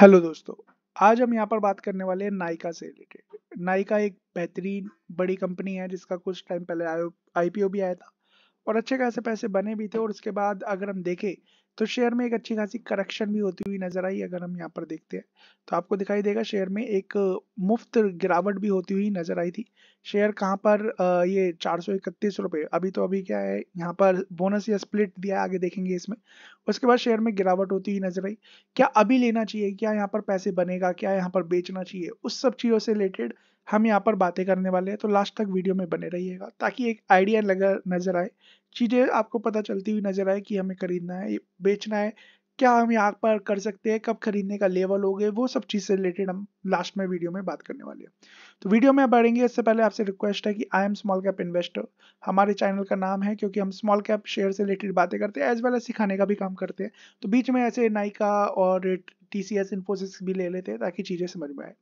hello दोस्तों आज हम यहाँ पर बात करने वाले हैं नायका से रिलेटेड नायका एक बेहतरीन बड़ी कंपनी है जिसका कुछ टाइम पहले आईपीओ भी आया था और अच्छे खासे पैसे बने भी थे और उसके बाद अगर हम देखें तो शेयर में एक अच्छी खासी करेक्शन भी होती हुई नजर आई अगर हम यहाँ पर देखते हैं तो आपको दिखाई देगा शेयर में एक मुफ्त गिरावट भी होती हुई नजर आई थी शेयर कहाँ पर ये चार सौ इकतीस अभी तो अभी क्या है यहाँ पर बोनस या स्प्लिट दिया आगे देखेंगे इसमें उसके बाद शेयर में गिरावट होती हुई नजर आई क्या अभी लेना चाहिए क्या यहाँ पर पैसे बनेगा क्या यहाँ पर बेचना चाहिए उस सब चीज़ों से रिलेटेड हम यहाँ पर बातें करने वाले हैं तो लास्ट तक वीडियो में बने रहिएगा ताकि एक आइडिया लगा नजर आए चीज़ें आपको पता चलती हुई नज़र आए कि हमें खरीदना है बेचना है क्या हम यहाँ पर कर सकते हैं कब खरीदने का लेवल हो गए वो सब चीज़ से रिलेटेड हम लास्ट में वीडियो में बात करने वाले हैं तो वीडियो में बढ़ेंगे इससे पहले आपसे रिक्वेस्ट है कि I am small cap investor हमारे चैनल का नाम है क्योंकि हम स्मॉल कैप शेयर से रिलेटेड बातें करते हैं एज वेल एज सिखाने का भी काम करते हैं तो बीच में ऐसे नाइका और टीसीएस इन्फोसिस भी ले लेते हैं ताकि चीज़ें समझ में आए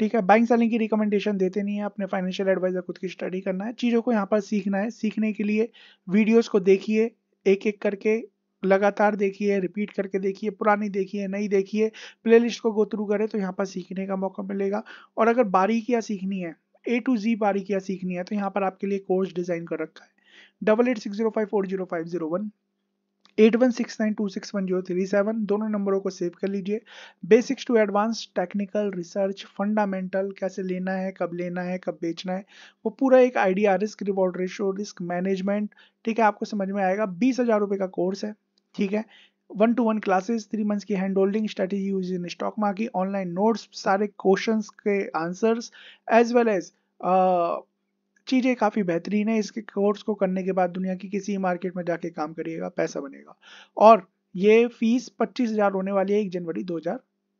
ठीक है बाइंग सेलिंग की रिकमेंडेशन देते नहीं है अपने फाइनेंशियल एडवाइजर खुद की स्टडी करना है चीज़ों को यहाँ पर सीखना है सीखने के लिए वीडियोज़ को देखिए एक एक करके लगातार देखिए रिपीट करके देखिए पुरानी देखिए नई देखिए प्लेलिस्ट को गो थ्रू करें तो यहाँ पर सीखने का मौका मिलेगा और अगर बारीकियाँ सीखनी है ए टू जी बारीकियाँ सीखनी है तो यहाँ पर आपके लिए कोर्स डिज़ाइन कर रखा है double eight six zero five four zero five zero one eight one six nine two six one zero three seven दोनों नंबरों को सेव कर लीजिए basics to advance technical research fundamental कैसे लेना है कब लेना है कब बेचना है वो पूरा एक idea risk reward ratio risk management ठीक है आपको समझ में आएगा बीस हज़ार रुपये का कोर्स है ठीक है one to one classes three months की hand holding strategy use in stock market online notes सारे क्वेश्चन के आंसर्स एज वेल एज चीज़ें काफ़ी बेहतरीन है इसके कोर्स को करने के बाद दुनिया की किसी मार्केट में जाके काम करिएगा पैसा बनेगा और ये फीस पच्चीस हज़ार होने वाली है एक जनवरी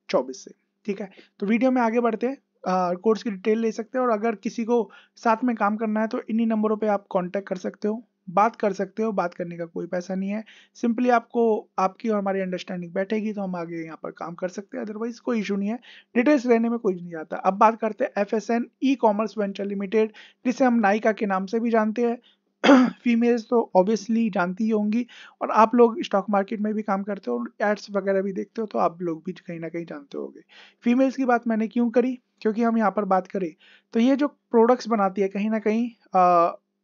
चौबीस से ठीक है तो वीडियो में आगे बढ़ते हैं कोर्स की डिटेल ले सकते हैं और अगर किसी को साथ में काम करना है तो इन्हीं नंबरों पे आप कांटेक्ट कर सकते हो बात कर सकते हो बात करने का कोई पैसा नहीं है सिंपली आपको आपकी और हमारी अंडरस्टैंडिंग बैठेगी तो हम आगे यहाँ पर काम कर सकते हैं अदरवाइज कोई इशू नहीं है डिटेल्स रहने में कोई नहीं आता अब बात करते हैं F S N E commerce venture limited जिसे हम नाइका के नाम से भी जानते हैं फीमेल्स तो ऑब्वियसली जानती ही होंगी और आप लोग स्टॉक मार्केट में भी काम करते हो और एड्स वगैरह भी देखते हो तो आप लोग भी कहीं ना कहीं जानते होंगे फीमेल्स की बात मैंने क्यों करी क्योंकि हम यहाँ पर बात करें तो ये जो प्रोडक्ट्स बनाती है कहीं ना कहीं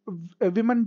विमेन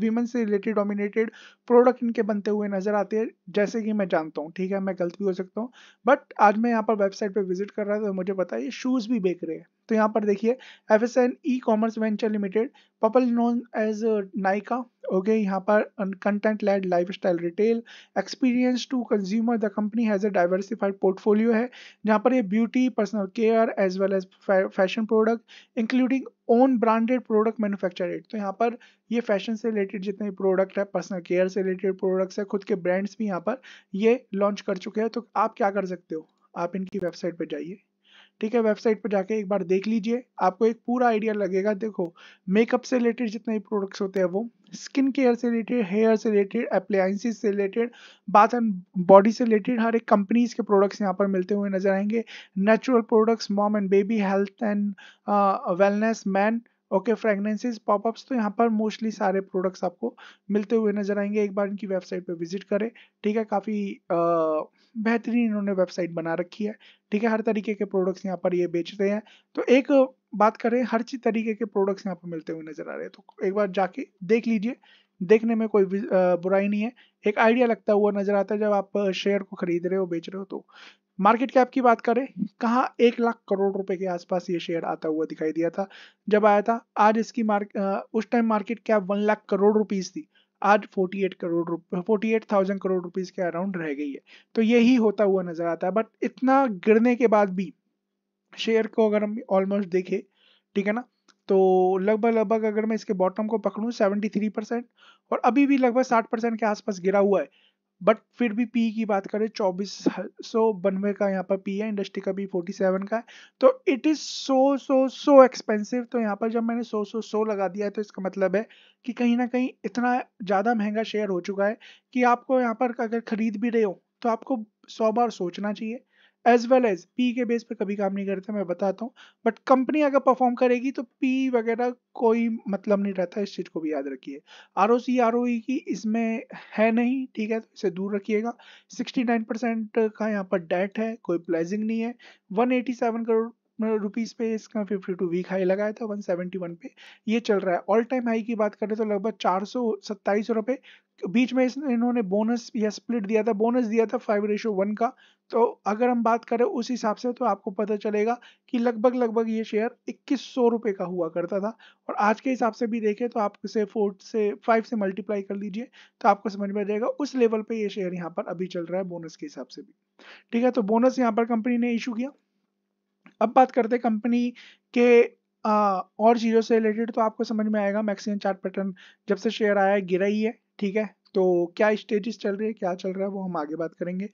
विमेन से रिलेटेड डोमिनेटेड प्रोडक्ट इनके बनते हुए नजर आते हैं जैसे कि मैं जानता हूँ ठीक है मैं गलत भी हो सकता हूँ बट आज मैं यहाँ पर वेबसाइट पर विजिट कर रहा था तो मुझे पता है ये शूज़ भी बेच रहे हैं तो यहाँ पर देखिए F S N E commerce venture limited people known as Nykaa okay यहाँ पर content led lifestyle retail experience to consumer the company has a diversified portfolio है जहाँ पर ये beauty personal care as well as fashion product including own branded product manufactured तो यहाँ पर ये फैशन से रिलेटेड जितने प्रोडक्ट है पर्सनल केयर से रिलेटेड प्रोडक्ट्स है खुद के ब्रांड्स भी यहाँ पर ये लॉन्च कर चुके हैं तो आप क्या कर सकते हो आप इनकी वेबसाइट पर जाइए ठीक है वेबसाइट पर जाके एक बार देख लीजिए आपको एक पूरा आइडिया लगेगा देखो मेकअप से रिलेटेड जितने भी प्रोडक्ट्स होते हैं वो स्किन केयर से रिलेटेड हेयर से रिलेटेड अप्लायंसेज से रिलेटेड बाथ एंड बॉडी से रिलेटेड हर एक कंपनीज के प्रोडक्ट्स यहाँ पर मिलते हुए नजर आएंगे natural products mom and baby health and wellness man okay fragrances popups तो यहाँ पर मोस्टली सारे प्रोडक्ट्स आपको मिलते हुए नजर आएंगे एक बार इनकी वेबसाइट पर विजिट करें ठीक है काफ़ी बेहतरीन इन्होंने वेबसाइट बना रखी है ठीक है हर तरीके के प्रोडक्ट्स यहाँ पर ये बेच रहे हैं तो एक बात करें हर चीज तरीके के प्रोडक्ट्स यहाँ पर मिलते हुए नजर आ रहे हैं तो एक बार जाके देख लीजिए देखने में कोई बुराई नहीं है एक आइडिया लगता हुआ नजर आता है जब आप शेयर को खरीद रहे हो बेच रहे हो तो मार्केट कैप की बात करें कहा एक लाख करोड़ रुपए के आसपास ये शेयर आता हुआ दिखाई दिया था जब आया था आज इसकी मार्क उस time market cap one lakh crore rupees थी आज 48 करोड़ रुपए forty eight thousand crore rupees के अराउंड रह गई है तो यही होता हुआ नजर आता है बट इतना गिरने के बाद भी शेयर को अगर हम ऑलमोस्ट देखें ठीक है ना तो लगभग लगभग अगर मैं इसके बॉटम को पकड़ूं 73 परसेंट और अभी भी लगभग 60 परसेंट के आसपास गिरा हुआ है बट फिर भी पी की बात करें चौबीस सौ बनवे का यहाँ पर पी है इंडस्ट्री का पी फोर्टी सेवन का है तो it is so so so expensive तो यहाँ पर जब मैंने सो सो सो लगा दिया है तो इसका मतलब है कि कहीं ना कहीं इतना ज़्यादा महंगा शेयर हो चुका है कि आपको यहाँ पर अगर ख़रीद भी रहे हो तो आपको सौ बार सोचना चाहिए एज वेल एज पी के बेस पे कभी काम नहीं करते मैं बताता हूँ बट कंपनी अगर परफॉर्म करेगी तो पी वगैरह कोई मतलब नहीं रहता इस चीज़ को भी याद रखिए R O C R O ई की इसमें है नहीं ठीक है तो इसे दूर रखिएगा सिक्सटी नाइन परसेंट का यहाँ पर डेट है कोई प्लेजिंग नहीं है one eighty seven crore rupees मतलब पे इसका फिफ्टी टू वीक हाई लगाया था वन सेवेंटी वन पे ये चल रहा है ऑल टाइम हाई की बात करें तो लगभग चार सौ सत्ताईस रुपए बीच में इसने इन्होंने बोनस या स्प्लिट दिया था बोनस दिया था फाइव रेशो वन का तो अगर हम बात करें उस हिसाब से तो आपको पता चलेगा कि लगभग लगभग ये शेयर इक्कीस सौ रुपये का हुआ करता था और आज के हिसाब से भी देखें तो आप इसे फोर से फाइव से मल्टीप्लाई कर लीजिए तो आपको समझ में आ जाएगा उस लेवल पर ये शेयर यहाँ पर अभी चल रहा है बोनस के हिसाब से भी ठीक है तो बोनस यहाँ पर कंपनी ने इशू किया अब बात करते हैं कंपनी के आ, और चीज़ों से रिलेटेड तो आपको समझ में आएगा मैक्सिमम चार्ट पैटर्न जब से शेयर आया है गिरा ही है ठीक है तो क्या स्टेजेस चल रही है क्या चल रहा है वो हम आगे बात करेंगे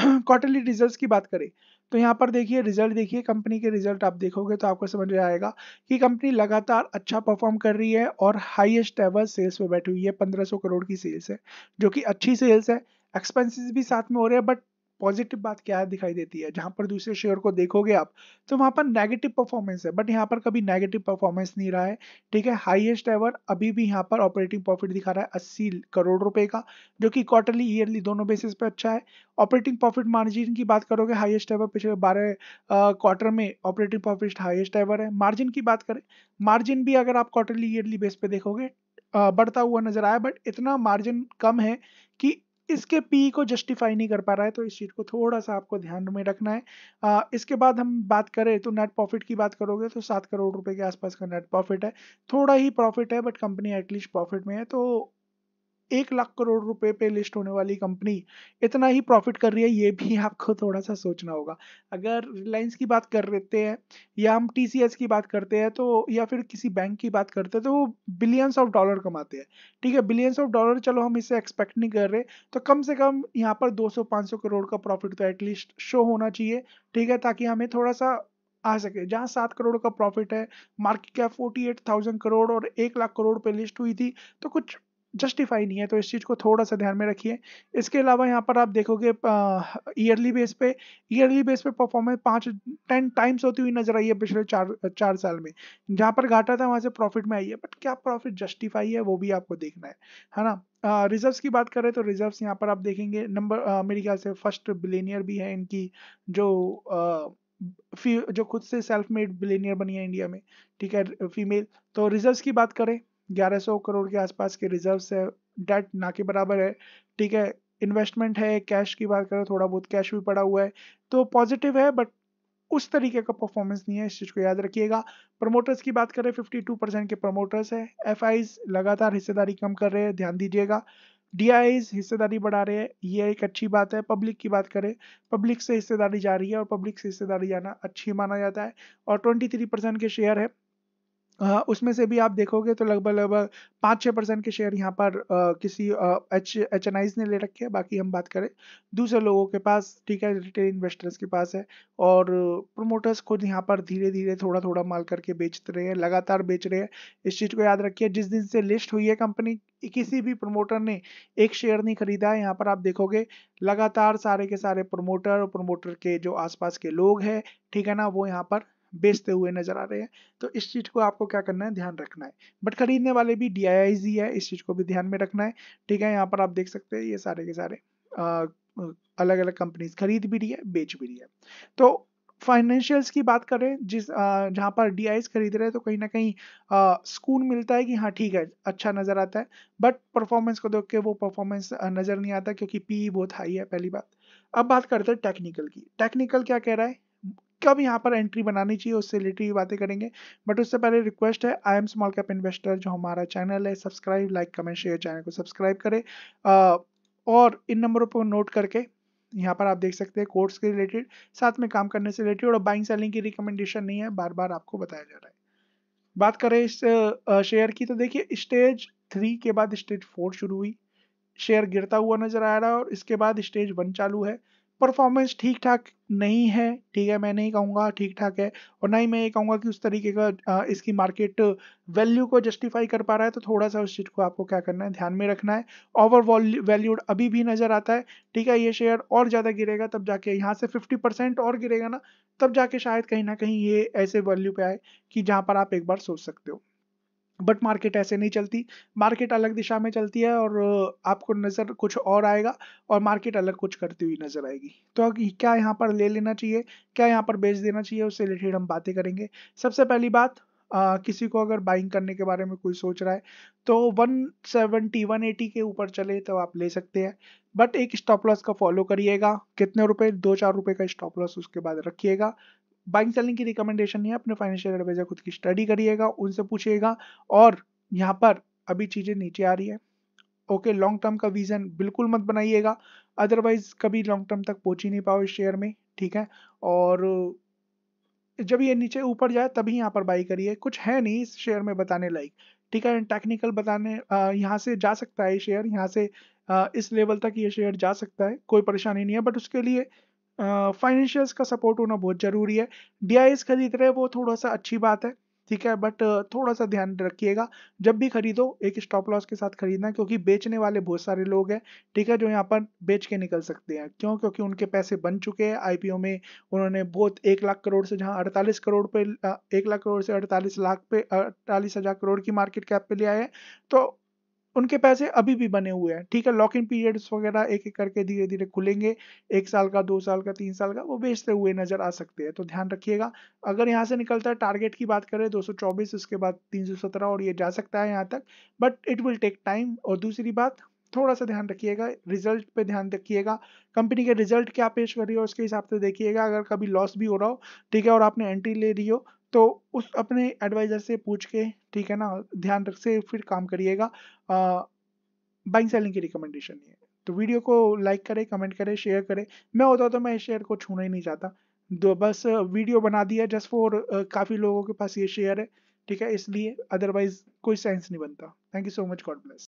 क्वार्टरली रिजल्ट्स की बात करें तो यहाँ पर देखिए रिजल्ट देखिए कंपनी के रिजल्ट आप देखोगे तो आपको समझ में आएगा कि कंपनी लगातार अच्छा परफॉर्म कर रही है और हाइएस्ट एवर सेल्स पर बैठी हुई है पंद्रह करोड़ की सेल्स है जो कि अच्छी सेल्स है एक्सपेंसिस भी साथ में हो रहे हैं बट पॉजिटिव बात क्या है दिखाई देती है जहां पर दूसरे शेयर को देखोगे आप तो वहां पर नेगेटिव परफॉर्मेंस है बट यहाँ पर कभी नेगेटिव परफॉर्मेंस नहीं रहा है ठीक है हाईएस्ट एवर अभी भी यहाँ पर ऑपरेटिंग प्रॉफिट दिखा रहा है अस्सी करोड़ रुपए का जो कि क्वार्टरली ईयरली दोनों बेसिस पे अच्छा है ऑपरेटिंग प्रॉफिट मार्जिन की बात करोगे हाइएस्ट एवर पिछले बारह क्वार्टर में ऑपरेटिंग प्रॉफिट हाइएस्ट एवर है मार्जिन की बात करें मार्जिन भी अगर आप क्वार्टरली ईयरली बेस पे देखोगे बढ़ता हुआ नजर आया बट इतना मार्जिन कम है कि इसके पी को जस्टिफाई नहीं कर पा रहा है तो इस चीज़ को थोड़ा सा आपको ध्यान में रखना है आ, इसके बाद हम बात करें तो नेट प्रॉफिट की बात करोगे तो सात करोड़ रुपए के आसपास का नेट प्रॉफिट है थोड़ा ही प्रॉफिट है बट कंपनी एटलीस्ट प्रॉफिट में है तो एक लाख करोड़ रुपए पे लिस्ट होने वाली कंपनी इतना ही प्रॉफिट कर रही है ये भी आपको थोड़ा सा सोचना होगा अगर रिलायंस की बात कर लेते हैं या हम टी की बात करते हैं तो या फिर किसी बैंक की बात करते हैं तो वो बिलियंस ऑफ डॉलर कमाते हैं ठीक है बिलियंस ऑफ डॉलर चलो हम इसे एक्सपेक्ट नहीं कर रहे तो कम से कम यहाँ पर दो सौ करोड़ का प्रॉफिट तो एटलीस्ट शो होना चाहिए ठीक है ताकि हमें थोड़ा सा आ सके जहाँ सात करोड़ का प्रॉफिट है market cap forty eight thousand crore और एक लाख करोड़ पे लिस्ट हुई थी तो कुछ जस्टिफाई नहीं है तो इस चीज़ को थोड़ा सा ध्यान में रखिए इसके अलावा यहाँ पर आप देखोगे ईयरली बेस पे ईयरली बेस पे परफॉर्मेंस पाँच टेन टाइम्स होती हुई नजर आई है पिछले चार चार साल में जहाँ पर घाटा था वहाँ से प्रॉफिट में आई है बट क्या प्रॉफिट जस्टिफाई है वो भी आपको देखना है है ना रिजर्व्स की बात करें तो रिजर्व्स यहाँ पर आप देखेंगे नंबर मेरे ख्याल से फर्स्ट बिलेनियर भी है इनकी जो आ, जो खुद से सेल्फ मेड बिलेनियर बनी है इंडिया में ठीक है फीमेल तो रिजर्व्स की बात करें 1100 करोड़ के आसपास के रिजर्व है डेट ना के बराबर है ठीक है इन्वेस्टमेंट है कैश की बात करें थोड़ा बहुत कैश भी पड़ा हुआ है तो पॉजिटिव है बट उस तरीके का परफॉर्मेंस नहीं है इस चीज़ को याद रखिएगा प्रमोटर्स की बात करें 52 परसेंट के प्रमोटर्स है एफ लगातार हिस्सेदारी कम कर रहे हैं ध्यान दीजिएगा डी हिस्सेदारी बढ़ा रहे हैं ये एक अच्छी बात है पब्लिक की बात करें पब्लिक से हिस्सेदारी जा रही है और पब्लिक से हिस्सेदारी जाना अच्छी माना जाता है और ट्वेंटी परसेंट के शेयर है हाँ, उसमें से भी आप देखोगे तो लगभग लगभग पाँच छः परसेंट के शेयर यहाँ पर आ, किसी एच एच एन आईज ने ले रखे हैं बाकी हम बात करें दूसरे लोगों के पास ठीक है रिटेल इन्वेस्टर्स के पास है और प्रोमोटर्स खुद यहाँ पर धीरे धीरे थोड़ा थोड़ा माल करके बेचते रहे हैं लगातार बेच रहे हैं इस चीज़ को याद रखिए जिस दिन से लिस्ट हुई है कंपनी किसी भी प्रमोटर ने एक शेयर नहीं खरीदा है यहाँ पर आप देखोगे लगातार सारे के सारे प्रमोटर और प्रमोटर के जो आसपास के लोग हैं ठीक है ना वो यहाँ पर बेचते हुए नजर आ रहे हैं तो इस चीज को आपको क्या करना है ध्यान रखना है बट खरीदने वाले भी डी ही है इस चीज को भी ध्यान में रखना है ठीक है यहाँ पर आप देख सकते हैं ये सारे के सारे आ, अलग अलग कंपनीज खरीद भी रही है बेच भी रही है तो फाइनेंशियल्स की बात करें जिस जहाँ पर डी खरीद रहे हैं तो कहीं ना कहीं सुकून मिलता है कि हाँ ठीक है अच्छा नज़र आता है बट परफॉर्मेंस को देख के वो परफॉर्मेंस नज़र नहीं आता क्योंकि पी e बहुत हाई है पहली बात अब बात करते हैं टेक्निकल की टेक्निकल क्या कह रहा है कब यहाँ पर एंट्री बनानी चाहिए उससे रिलेटेड बातें करेंगे बट उससे पहले रिक्वेस्ट है I am small cap investor जो हमारा चैनल है subscribe like comment share channel को सब्सक्राइब करें और इन नंबरों पर नोट करके यहाँ पर आप देख सकते हैं कोर्स के रिलेटेड साथ में काम करने से रिलेटेड और बाइंग सेलिंग की रिकमेंडेशन नहीं है बार बार आपको बताया जा रहा है बात करें इस शेयर की तो देखिए स्टेज थ्री के बाद स्टेज फोर शुरू हुई शेयर गिरता हुआ नजर आ रहा है और इसके बाद स्टेज वन चालू है परफॉर्मेंस ठीक ठाक नहीं है ठीक है मैं नहीं कहूँगा ठीक ठाक है और ना ही मैं ये कहूँगा कि उस तरीके का इसकी मार्केट वैल्यू को जस्टिफाई कर पा रहा है तो थोड़ा सा उस चीज़ को आपको क्या करना है ध्यान में रखना है ओवर वैल्यूड अभी भी नज़र आता है ठीक है ये शेयर और ज़्यादा गिरेगा तब जाके यहाँ से फिफ्टी परसेंट और गिरेगा ना तब जाके शायद कहीं ना कहीं ये ऐसे वैल्यू पे आए कि जहाँ पर आप एक बार सोच सकते हो बट मार्केट ऐसे नहीं चलती मार्केट अलग दिशा में चलती है और आपको नज़र कुछ और आएगा और मार्केट अलग कुछ करती हुई नज़र आएगी तो क्या यहाँ पर ले लेना चाहिए क्या यहाँ पर बेच देना चाहिए उससे रिलेटेड हम बातें करेंगे सबसे पहली बात आ, किसी को अगर बाइंग करने के बारे में कोई सोच रहा है तो वन सेवेंटी वन एटी के ऊपर चले तो आप ले सकते हैं बट एक स्टॉप लॉस का फॉलो करिएगा कितने रुपए दो चार रुपए का स्टॉप लॉस उसके बाद रखिएगा बाइंग सेलिंग की रिकमेंडेशन है अपने फाइनेंशियल एडवाइजर खुद की स्टडी करिएगा उनसे पूछिएगा और यहाँ पर अभी चीज़ें नीचे आ रही है ओके लॉन्ग टर्म का विजन बिल्कुल मत बनाइएगा अदरवाइज कभी लॉन्ग टर्म तक पहुंच ही नहीं पाओ इस शेयर में ठीक है और जब ये नीचे ऊपर जाए तभी यहाँ पर बाई करिए कुछ है नहीं इस शेयर में बताने लायक ठीक है टेक्निकल बताने यहाँ से जा सकता है शेयर यहाँ से इस लेवल तक ये शेयर जा सकता है कोई परेशानी नहीं है बट उसके लिए फाइनेंशियल्स का सपोर्ट होना बहुत ज़रूरी है डी खरीद रहे वो थोड़ा सा अच्छी बात है ठीक है बट थोड़ा सा ध्यान रखिएगा जब भी खरीदो एक स्टॉप लॉस के साथ खरीदना क्योंकि बेचने वाले बहुत सारे लोग हैं ठीक है जो यहाँ पर बेच के निकल सकते हैं क्यों क्योंकि उनके पैसे बन चुके हैं आईपीओ में उन्होंने बहुत एक लाख करोड़ से जहाँ अड़तालीस करोड़ पे एक लाख करोड़ से अड़तालीस लाख पे अड़तालीस हज़ार करोड़ की मार्केट कैप पे लिया है तो उनके पैसे अभी भी बने हुए हैं ठीक है लॉक इन पीरियड्स वगैरह एक एक करके धीरे धीरे खुलेंगे एक साल का दो साल का तीन साल का वो बेचते हुए नजर आ सकते हैं तो ध्यान रखिएगा अगर यहाँ से निकलता है टारगेट की बात करें दो उसके बाद तीन और ये जा सकता है यहाँ तक but it will take time और दूसरी बात थोड़ा सा ध्यान रखिएगा रिजल्ट पे ध्यान रखिएगा कंपनी के रिजल्ट क्या पेश कर रही है उसके हिसाब से देखिएगा अगर कभी लॉस भी हो रहा हो ठीक है और आपने एंट्री ले रही हो तो उस अपने एडवाइज़र से पूछ के ठीक है ना ध्यान रख से फिर काम करिएगा बाइंग सेलिंग की रिकमेंडेशन ये तो वीडियो को लाइक करें कमेंट करें शेयर करें मैं होता तो मैं इस शेयर को छूना ही नहीं चाहता दो बस वीडियो बना दिया जस्ट फॉर काफ़ी लोगों के पास ये शेयर है ठीक है इसलिए अदरवाइज कोई सेंस नहीं बनता thank you so much God bless